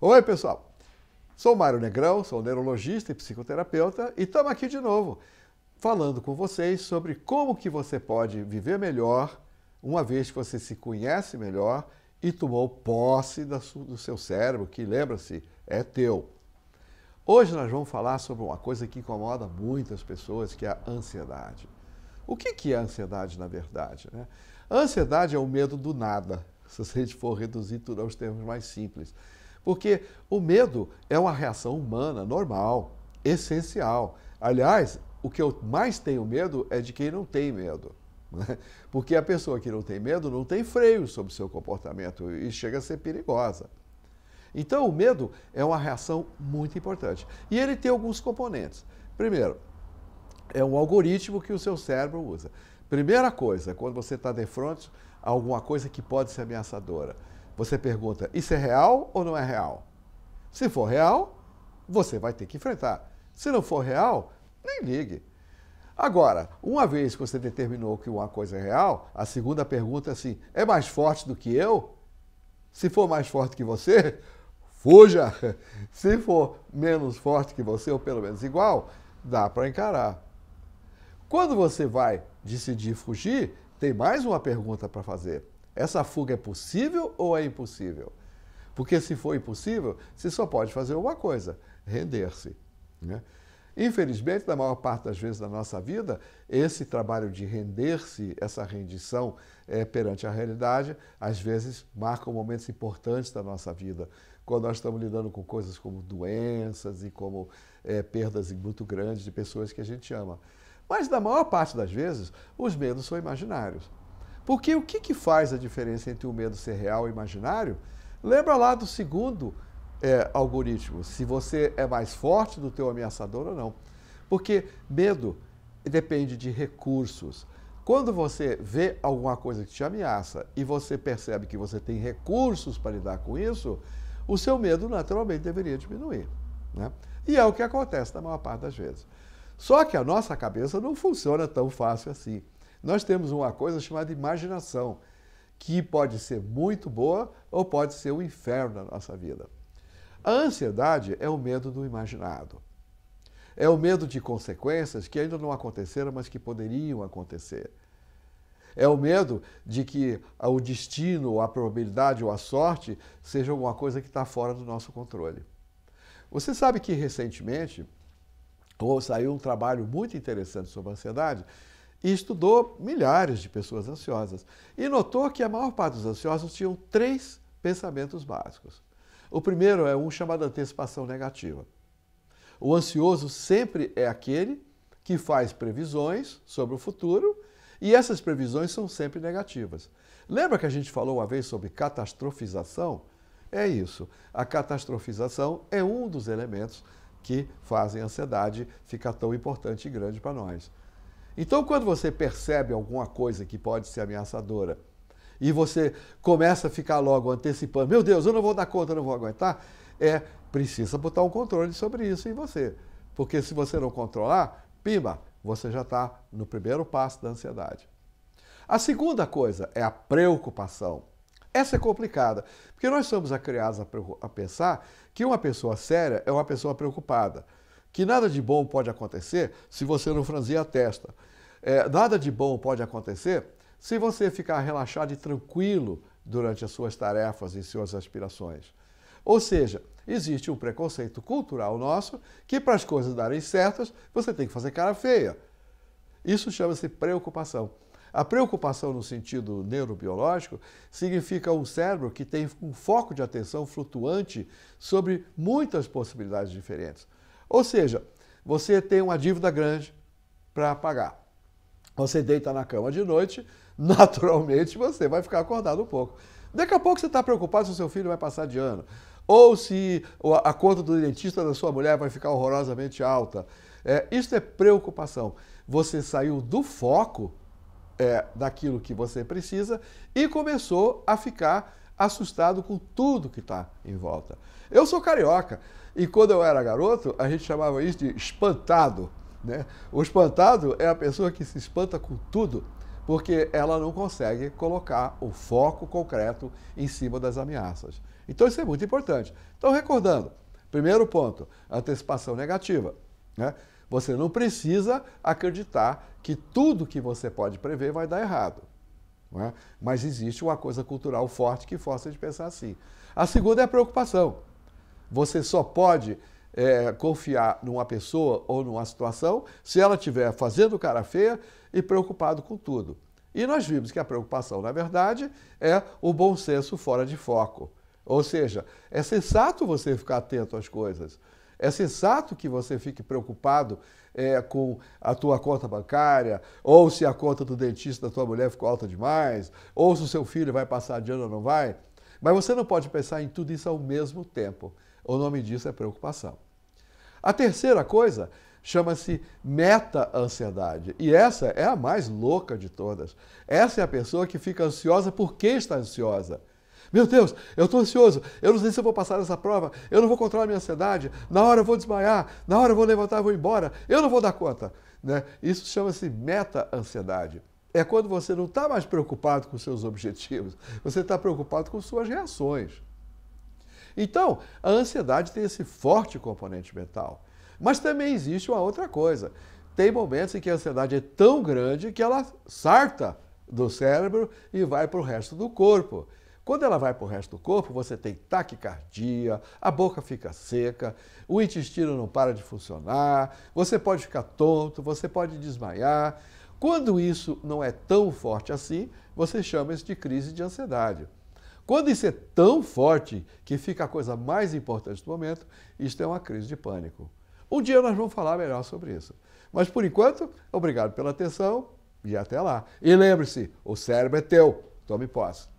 Oi, pessoal. Sou Mário Negrão, sou neurologista e psicoterapeuta e estamos aqui de novo falando com vocês sobre como que você pode viver melhor uma vez que você se conhece melhor e tomou posse do seu cérebro, que lembra-se, é teu. Hoje nós vamos falar sobre uma coisa que incomoda muitas pessoas, que é a ansiedade. O que é a ansiedade, na verdade? Né? A ansiedade é o medo do nada, se a gente for reduzir tudo aos termos mais simples. Porque o medo é uma reação humana normal, essencial. Aliás, o que eu mais tenho medo é de quem não tem medo. Né? Porque a pessoa que não tem medo não tem freio sobre o seu comportamento e chega a ser perigosa. Então, o medo é uma reação muito importante. E ele tem alguns componentes. Primeiro, é um algoritmo que o seu cérebro usa. Primeira coisa, quando você está de frente a alguma coisa que pode ser ameaçadora você pergunta: isso é real ou não é real? Se for real, você vai ter que enfrentar. Se não for real, nem ligue. Agora, uma vez que você determinou que uma coisa é real, a segunda pergunta é assim: é mais forte do que eu? Se for mais forte que você, fuja. Se for menos forte que você, ou pelo menos igual, dá para encarar. Quando você vai decidir fugir, tem mais uma pergunta para fazer. Essa fuga é possível ou é impossível? Porque se for impossível, você só pode fazer uma coisa: render-se. Né? Infelizmente, na maior parte das vezes da nossa vida, esse trabalho de render-se, essa rendição é, perante a realidade, às vezes marca momentos importantes da nossa vida, quando nós estamos lidando com coisas como doenças e como é, perdas muito grandes de pessoas que a gente ama. Mas, na maior parte das vezes, os medos são imaginários. Porque o que, que faz a diferença entre o medo ser real e imaginário? Lembra lá do segundo é, algoritmo, se você é mais forte do teu ameaçador ou não. Porque medo depende de recursos. Quando você vê alguma coisa que te ameaça e você percebe que você tem recursos para lidar com isso, o seu medo naturalmente deveria diminuir. Né? E é o que acontece na maior parte das vezes. Só que a nossa cabeça não funciona tão fácil assim. Nós temos uma coisa chamada imaginação, que pode ser muito boa ou pode ser um inferno na nossa vida. A ansiedade é o medo do imaginado. É o medo de consequências que ainda não aconteceram, mas que poderiam acontecer. É o medo de que o destino, a probabilidade ou a sorte seja alguma coisa que está fora do nosso controle. Você sabe que recentemente saiu um trabalho muito interessante sobre a ansiedade, e estudou milhares de pessoas ansiosas e notou que a maior parte dos ansiosos tinham três pensamentos básicos. O primeiro é um chamado antecipação negativa. O ansioso sempre é aquele que faz previsões sobre o futuro e essas previsões são sempre negativas. Lembra que a gente falou uma vez sobre catastrofização? É isso. A catastrofização é um dos elementos que fazem a ansiedade ficar tão importante e grande para nós. Então, quando você percebe alguma coisa que pode ser ameaçadora e você começa a ficar logo antecipando, meu Deus, eu não vou dar conta, eu não vou aguentar, é precisa botar um controle sobre isso em você. Porque se você não controlar, pima, você já está no primeiro passo da ansiedade. A segunda coisa é a preocupação. Essa é complicada, porque nós somos criados a pensar que uma pessoa séria é uma pessoa preocupada que nada de bom pode acontecer se você não franzir a testa. É, nada de bom pode acontecer se você ficar relaxado e tranquilo durante as suas tarefas e suas aspirações. Ou seja, existe um preconceito cultural nosso que, para as coisas darem certas, você tem que fazer cara feia. Isso chama-se preocupação. A preocupação, no sentido neurobiológico, significa um cérebro que tem um foco de atenção flutuante sobre muitas possibilidades diferentes. Ou seja, você tem uma dívida grande para pagar. Você deita na cama de noite, naturalmente você vai ficar acordado um pouco. Daqui a pouco você está preocupado se o seu filho vai passar de ano. Ou se a conta do dentista da sua mulher vai ficar horrorosamente alta. É, isso é preocupação. Você saiu do foco é, daquilo que você precisa e começou a ficar assustado com tudo que está em volta. Eu sou carioca e quando eu era garoto, a gente chamava isso de espantado. Né? O espantado é a pessoa que se espanta com tudo, porque ela não consegue colocar o foco concreto em cima das ameaças. Então, isso é muito importante. Então, recordando, primeiro ponto, antecipação negativa. Né? Você não precisa acreditar que tudo que você pode prever vai dar errado. É? Mas existe uma coisa cultural forte que força a gente pensar assim. A segunda é a preocupação. Você só pode é, confiar numa pessoa ou numa situação se ela estiver fazendo cara feia e preocupado com tudo. E nós vimos que a preocupação, na verdade, é o bom senso fora de foco. Ou seja, é sensato você ficar atento às coisas. É sensato que você fique preocupado é, com a tua conta bancária, ou se a conta do dentista da tua mulher ficou alta demais, ou se o seu filho vai passar de ano ou não vai. Mas você não pode pensar em tudo isso ao mesmo tempo. O nome disso é preocupação. A terceira coisa chama-se meta-ansiedade. E essa é a mais louca de todas. Essa é a pessoa que fica ansiosa porque está ansiosa. Meu Deus, eu estou ansioso, eu não sei se eu vou passar essa prova, eu não vou controlar minha ansiedade, na hora eu vou desmaiar, na hora eu vou levantar, e vou embora, eu não vou dar conta. Né? Isso chama-se meta-ansiedade. É quando você não está mais preocupado com seus objetivos, você está preocupado com suas reações. Então, a ansiedade tem esse forte componente mental. Mas também existe uma outra coisa. Tem momentos em que a ansiedade é tão grande que ela sarta do cérebro e vai para o resto do corpo. Quando ela vai para o resto do corpo, você tem taquicardia, a boca fica seca, o intestino não para de funcionar, você pode ficar tonto, você pode desmaiar. Quando isso não é tão forte assim, você chama isso de crise de ansiedade. Quando isso é tão forte que fica a coisa mais importante do momento, isto é uma crise de pânico. Um dia nós vamos falar melhor sobre isso. Mas por enquanto, obrigado pela atenção e até lá. E lembre-se, o cérebro é teu. Tome posse.